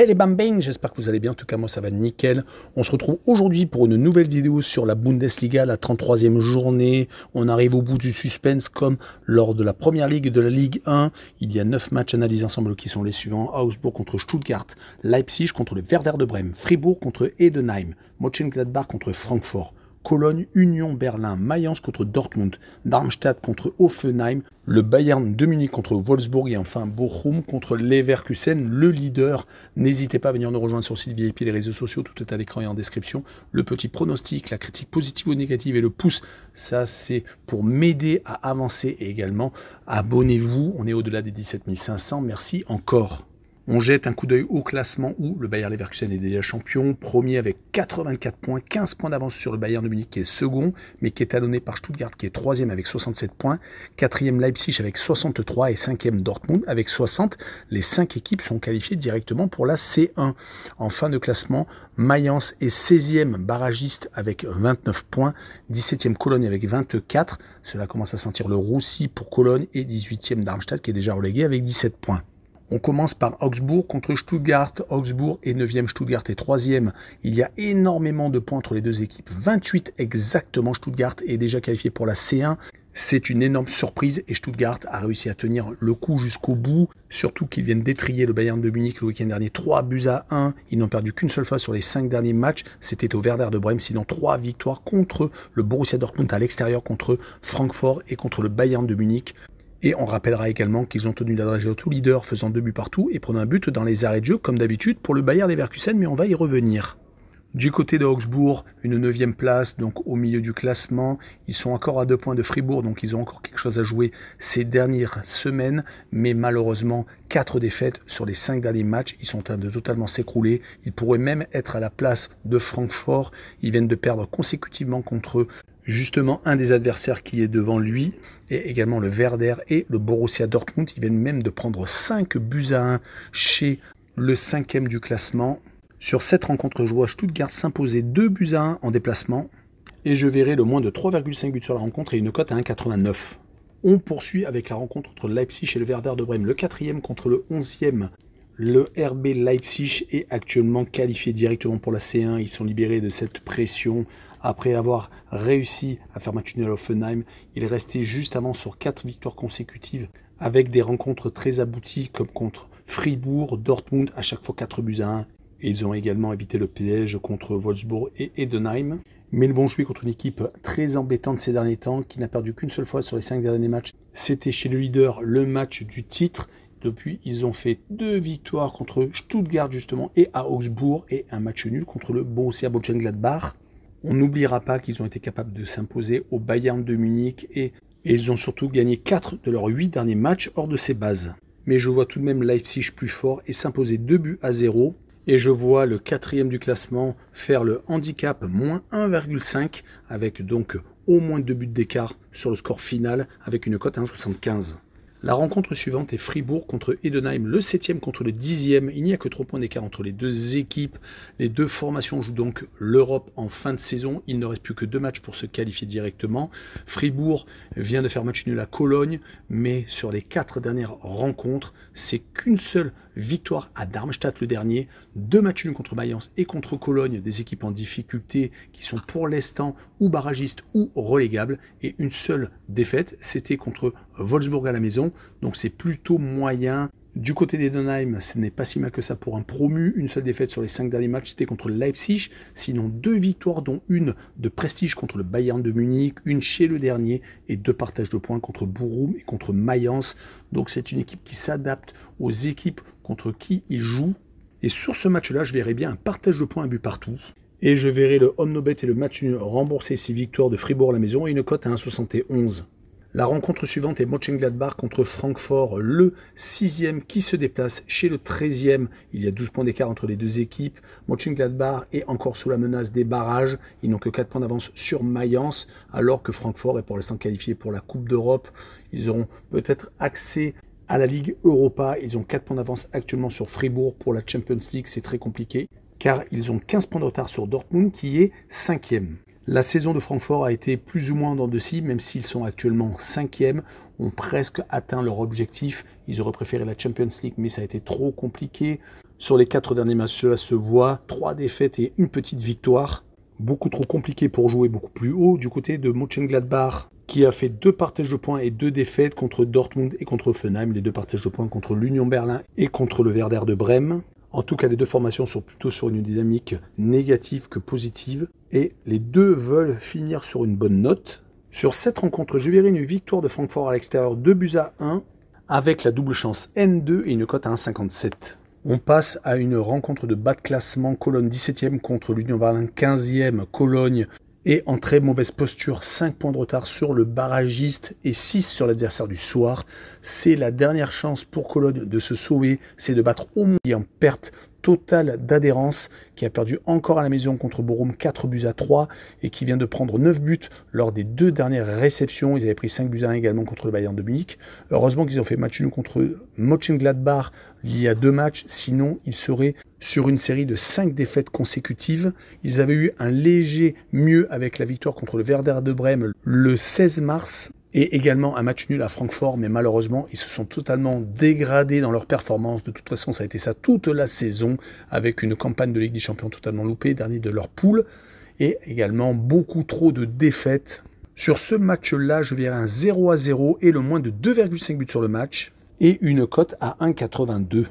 Hey les bambins, j'espère que vous allez bien, en tout cas moi ça va nickel. On se retrouve aujourd'hui pour une nouvelle vidéo sur la Bundesliga, la 33e journée. On arrive au bout du suspense comme lors de la première ligue de la Ligue 1. Il y a 9 matchs analysés ensemble qui sont les suivants. Augsbourg contre Stuttgart, Leipzig contre le Werder de Brême, Fribourg contre Edenheim, Mönchengladbach contre Francfort. Cologne, Union Berlin, Mayence contre Dortmund, Darmstadt contre Hoffenheim, le Bayern de Munich contre Wolfsburg et enfin Bochum contre Leverkusen, le leader. N'hésitez pas à venir nous rejoindre sur le site VIP, les réseaux sociaux, tout est à l'écran et en description. Le petit pronostic, la critique positive ou négative et le pouce, ça c'est pour m'aider à avancer et également abonnez-vous, on est au-delà des 17 500, merci encore. On jette un coup d'œil au classement où le Bayern Leverkusen est déjà champion, premier avec 84 points, 15 points d'avance sur le Bayern de Munich qui est second, mais qui est talonné par Stuttgart qui est troisième avec 67 points, quatrième Leipzig avec 63 et cinquième Dortmund avec 60. Les cinq équipes sont qualifiées directement pour la C1. En fin de classement, Mayence est 16e barragiste avec 29 points, 17e Cologne avec 24. Cela commence à sentir le roussi pour Cologne et 18e Darmstadt qui est déjà relégué avec 17 points. On commence par Augsbourg contre Stuttgart. Augsbourg est 9e, Stuttgart est 3e. Il y a énormément de points entre les deux équipes. 28 exactement, Stuttgart est déjà qualifié pour la C1. C'est une énorme surprise et Stuttgart a réussi à tenir le coup jusqu'au bout, surtout qu'ils viennent d'étrier le Bayern de Munich le week-end dernier 3 buts à 1. Ils n'ont perdu qu'une seule fois sur les 5 derniers matchs. C'était au Werder de Brême, sinon 3 victoires contre le Borussia Dortmund à l'extérieur, contre Francfort et contre le Bayern de Munich. Et on rappellera également qu'ils ont tenu au tout leader faisant deux buts partout et prenant un but dans les arrêts de jeu comme d'habitude pour le Bayern Leverkusen, mais on va y revenir. Du côté de Augsbourg, une neuvième place, donc au milieu du classement. Ils sont encore à deux points de Fribourg, donc ils ont encore quelque chose à jouer ces dernières semaines. Mais malheureusement, quatre défaites sur les cinq derniers matchs. Ils sont en train de totalement s'écrouler. Ils pourraient même être à la place de Francfort. Ils viennent de perdre consécutivement contre eux justement un des adversaires qui est devant lui, et également le Werder et le Borussia Dortmund. Ils viennent même de prendre 5 buts à 1 chez le 5 cinquième du classement. Sur cette rencontre, je vois Stuttgart s'imposer 2 buts à 1 en déplacement, et je verrai le moins de 3,5 buts sur la rencontre et une cote à 1,89. On poursuit avec la rencontre entre Leipzig et le Werder de Brême, le quatrième contre le 11 onzième le RB Leipzig est actuellement qualifié directement pour la C1. Ils sont libérés de cette pression après avoir réussi à faire match nul à Offenheim. Il est resté juste avant sur quatre victoires consécutives avec des rencontres très abouties comme contre Fribourg, Dortmund, à chaque fois 4 buts à 1. Et ils ont également évité le piège contre Wolfsburg et Edenheim. Mais ils vont jouer contre une équipe très embêtante ces derniers temps, qui n'a perdu qu'une seule fois sur les 5 derniers matchs. C'était chez le leader le match du titre. Depuis, ils ont fait deux victoires contre Stuttgart justement et à Augsbourg et un match nul contre le Borussia Mönchengladbach. On n'oubliera pas qu'ils ont été capables de s'imposer au Bayern de Munich et, ils ont surtout gagné 4 de leurs 8 derniers matchs hors de ses bases. Mais je vois tout de même Leipzig plus fort et s'imposer 2 buts à 0. Et je vois le quatrième du classement faire le handicap moins 1,5 avec donc au moins deux buts d'écart sur le score final avec une cote à 1,75. La rencontre suivante est Fribourg contre Edenheim, le 7e contre le 10e. Il n'y a que 3 points d'écart entre les deux équipes. Les deux formations jouent donc l'Europe en fin de saison. Il ne reste plus que deux matchs pour se qualifier directement. Fribourg vient de faire match nul à Cologne, mais sur les quatre dernières rencontres, c'est qu'une seule victoire à Darmstadt le dernier, deux matchs nuls contre Mayence et contre Cologne, des équipes en difficulté qui sont pour l'instant ou barragistes ou relégables, et une seule défaite, c'était contre Wolfsburg à la maison, donc c'est plutôt moyen. Du côté des Donheim, ce n'est pas si mal que ça pour un promu. Une seule défaite sur les cinq derniers matchs, c'était contre Leipzig. Sinon, deux victoires, dont une de prestige contre le Bayern de Munich, une chez le dernier et deux partages de points contre Bourroum et contre Mayence. Donc, c'est une équipe qui s'adapte aux équipes contre qui il joue. Et sur ce match-là, je verrai bien un partage de points à but partout. Et je verrai le Omnobet et le match rembourser ses victoires de Fribourg à la maison et une cote à 1,71. La rencontre suivante est Mönchengladbach contre Francfort, le 6e qui se déplace chez le 13e. Il y a 12 points d'écart entre les deux équipes. Mönchengladbach est encore sous la menace des barrages. Ils n'ont que 4 points d'avance sur Mayence, alors que Francfort est pour l'instant qualifié pour la Coupe d'Europe. Ils auront peut-être accès à la Ligue Europa. Ils ont 4 points d'avance actuellement sur Fribourg pour la Champions League. C'est très compliqué car ils ont 15 points de retard sur Dortmund qui est 5e. La saison de Francfort a été plus ou moins dans de cibles, même s'ils sont actuellement cinquièmes, ont presque atteint leur objectif. Ils auraient préféré la Champions League, mais ça a été trop compliqué. Sur les quatre derniers matchs, cela se voit. Trois défaites et une petite victoire. Beaucoup trop compliqué pour jouer beaucoup plus haut. Du côté de Mönchengladbach, qui a fait deux partages de points et deux défaites contre Dortmund et contre Offenheim, les deux partages de points contre l'Union Berlin et contre le Werder de Brême. En tout cas, les deux formations sont plutôt sur une dynamique négative que positive, et les deux veulent finir sur une bonne note. Sur cette rencontre, je verrai une victoire de Francfort à l'extérieur 2 buts à 1, avec la double chance N2 et une cote à 1,57. On passe à une rencontre de bas de classement, colonne 17e contre l'Union Berlin 15e, Cologne et en très mauvaise posture, 5 points de retard sur le barragiste et 6 sur l'adversaire du soir. C'est la dernière chance pour Cologne de se sauver, c'est de battre au moins en perte Total d'adhérence, qui a perdu encore à la maison contre Borum 4 buts à 3 et qui vient de prendre 9 buts lors des deux dernières réceptions. Ils avaient pris 5 buts à 1 également contre le Bayern de Munich. Heureusement qu'ils ont fait match nul contre Mönchengladbach il y a deux matchs, sinon ils seraient sur une série de 5 défaites consécutives. Ils avaient eu un léger mieux avec la victoire contre le Werder de Brême le 16 mars, et également un match nul à Francfort, mais malheureusement, ils se sont totalement dégradés dans leur performance. De toute façon, ça a été ça toute la saison, avec une campagne de Ligue des Champions totalement loupée, dernier de leur poule, et également beaucoup trop de défaites. Sur ce match-là, je verrai un 0 à 0 et le moins de 2,5 buts sur le match, et une cote à 1,82.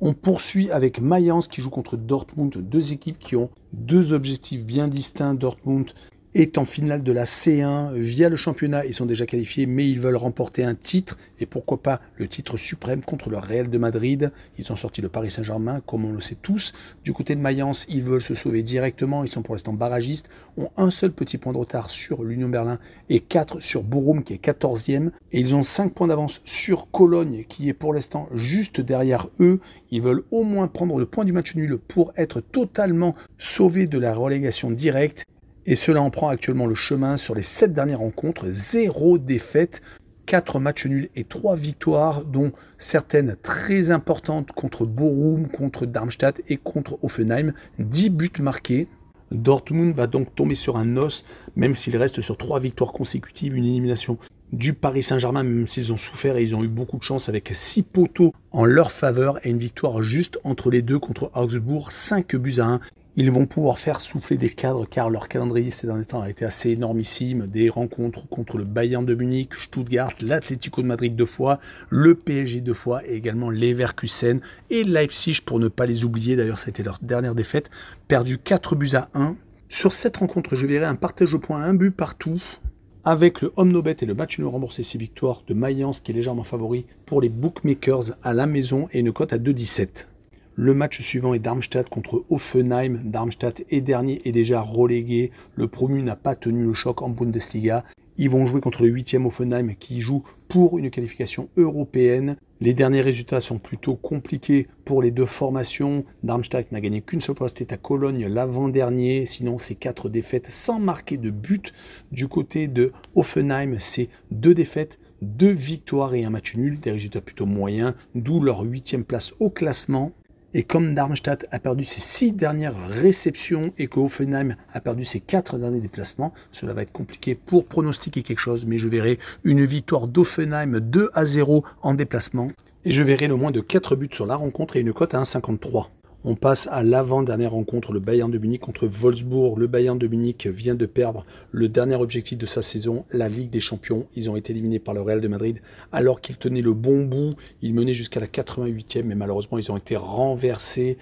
On poursuit avec Mayence qui joue contre Dortmund, deux équipes qui ont deux objectifs bien distincts. Dortmund est en finale de la C1 via le championnat. Ils sont déjà qualifiés, mais ils veulent remporter un titre, et pourquoi pas le titre suprême contre le Real de Madrid. Ils ont sorti le Paris Saint-Germain, comme on le sait tous. Du côté de Mayence, ils veulent se sauver directement. Ils sont pour l'instant barragistes, ont un seul petit point de retard sur l'Union Berlin et 4 sur Borum, qui est 14e. Et ils ont 5 points d'avance sur Cologne, qui est pour l'instant juste derrière eux. Ils veulent au moins prendre le point du match nul pour être totalement sauvés de la relégation directe. Et cela en prend actuellement le chemin sur les 7 dernières rencontres, 0 défaite, 4 matchs nuls et 3 victoires, dont certaines très importantes contre Borum, contre Darmstadt et contre Offenheim. 10 buts marqués. Dortmund va donc tomber sur un os, même s'il reste sur 3 victoires consécutives, une élimination du Paris Saint-Germain, même s'ils ont souffert et ils ont eu beaucoup de chance avec 6 poteaux en leur faveur et une victoire juste entre les deux contre Augsbourg, 5 buts à 1. Ils vont pouvoir faire souffler des cadres car leur calendrier ces derniers temps a été assez énormissime. Des rencontres contre le Bayern de Munich, Stuttgart, l'Atlético de Madrid deux fois, le PSG deux fois et également l'Everkusen et Leipzig pour ne pas les oublier. D'ailleurs, ça a été leur dernière défaite. Perdu 4 buts à 1. Sur cette rencontre, je verrai un partage de points à un but partout avec le Home et le match nul remboursé ses victoires de Mayence qui est légèrement favori pour les bookmakers à la maison et une cote à 2,17. Le match suivant est Darmstadt contre Offenheim. Darmstadt est dernier et déjà relégué. Le promu n'a pas tenu le choc en Bundesliga. Ils vont jouer contre le 8e Offenheim qui joue pour une qualification européenne. Les derniers résultats sont plutôt compliqués pour les deux formations. Darmstadt n'a gagné qu'une seule fois, c'était à Cologne l'avant-dernier. Sinon, c'est quatre défaites sans marquer de but. Du côté de Offenheim, c'est deux défaites deux victoires et un match nul, des résultats plutôt moyens, d'où leur huitième place au classement. Et comme Darmstadt a perdu ses six dernières réceptions et que Hoffenheim a perdu ses quatre derniers déplacements, cela va être compliqué pour pronostiquer quelque chose, mais je verrai une victoire d'Offenheim 2 à 0 en déplacement. Et je verrai le moins de 4 buts sur la rencontre et une cote à 1,53. On passe à l'avant-dernière rencontre, le Bayern de Munich contre Wolfsburg. Le Bayern de Munich vient de perdre le dernier objectif de sa saison, la Ligue des Champions. Ils ont été éliminés par le Real de Madrid alors qu'ils tenaient le bon bout. Ils menaient jusqu'à la 88e, mais malheureusement, ils ont été renversés.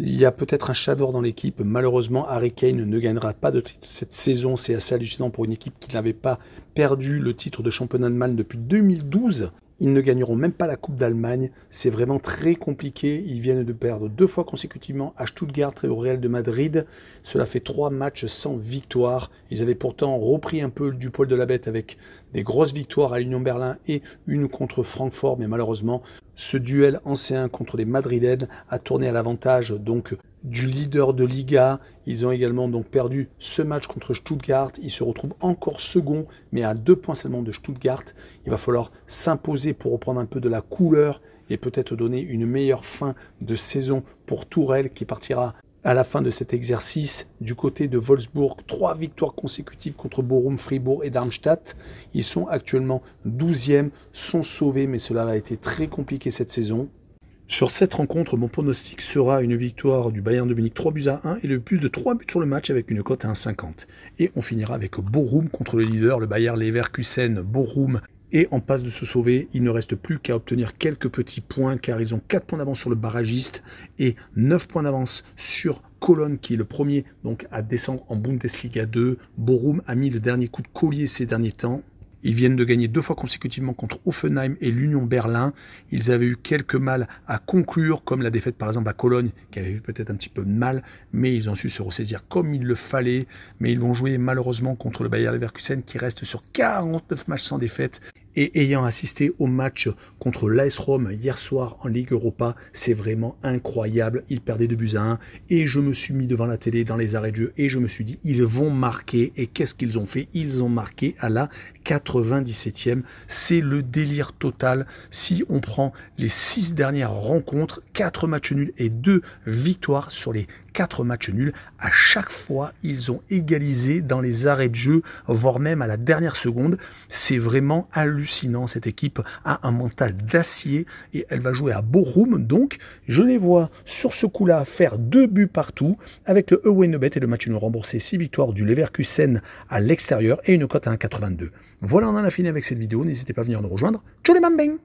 Il y a peut-être un chat d'or dans l'équipe. Malheureusement, Harry Kane ne gagnera pas de titre cette saison. C'est assez hallucinant pour une équipe qui n'avait pas perdu le titre de championnat de mal depuis 2012. Ils ne gagneront même pas la Coupe d'Allemagne. C'est vraiment très compliqué. Ils viennent de perdre deux fois consécutivement à Stuttgart et au Real de Madrid. Cela fait trois matchs sans victoire. Ils avaient pourtant repris un peu du poil de la bête avec des grosses victoires à l'Union Berlin et une contre Francfort. Mais malheureusement, ce duel ancien contre les Madrilènes a tourné à l'avantage donc du leader de Liga. Ils ont également donc perdu ce match contre Stuttgart. Ils se retrouvent encore second, mais à deux points seulement de Stuttgart. Il va falloir s'imposer pour reprendre un peu de la couleur et peut-être donner une meilleure fin de saison pour Tourelle qui partira à la fin de cet exercice du côté de Wolfsburg. Trois victoires consécutives contre Borum, Fribourg et Darmstadt. Ils sont actuellement 12e, sont sauvés, mais cela a été très compliqué cette saison. Sur cette rencontre, mon pronostic sera une victoire du Bayern de Munich 3 buts à 1 et le plus de 3 buts sur le match avec une cote à 1,50. Et on finira avec Borum contre le leader, le Bayern Leverkusen. Borum et en passe de se sauver. Il ne reste plus qu'à obtenir quelques petits points car ils ont 4 points d'avance sur le barragiste et 9 points d'avance sur Cologne qui est le premier donc à descendre en Bundesliga 2. Borum a mis le dernier coup de collier ces derniers temps ils viennent de gagner deux fois consécutivement contre Offenheim et l'Union Berlin. Ils avaient eu quelques mal à conclure, comme la défaite par exemple à Cologne, qui avait eu peut-être un petit peu de mal, mais ils ont su se ressaisir comme il le fallait. Mais ils vont jouer malheureusement contre le Bayer Leverkusen, qui reste sur 49 matchs sans défaite et ayant assisté au match contre l'AS Rome hier soir en Ligue Europa, c'est vraiment incroyable. Ils perdaient 2 buts à 1 et je me suis mis devant la télé dans les arrêts de jeu et je me suis dit ils vont marquer et qu'est-ce qu'ils ont fait Ils ont marqué à la 97e. C'est le délire total. Si on prend les 6 dernières rencontres, 4 matchs nuls et 2 victoires sur les 4 matchs nuls. À chaque fois, ils ont égalisé dans les arrêts de jeu, voire même à la dernière seconde. C'est vraiment hallucinant. Cette équipe a un mental d'acier et elle va jouer à Borum. Donc, je les vois sur ce coup-là faire deux buts partout avec le bet et le match nul remboursé. 6 victoires du Leverkusen à l'extérieur et une cote à 1,82. Voilà, on en a fini avec cette vidéo. N'hésitez pas à venir nous rejoindre. Ciao les mambeng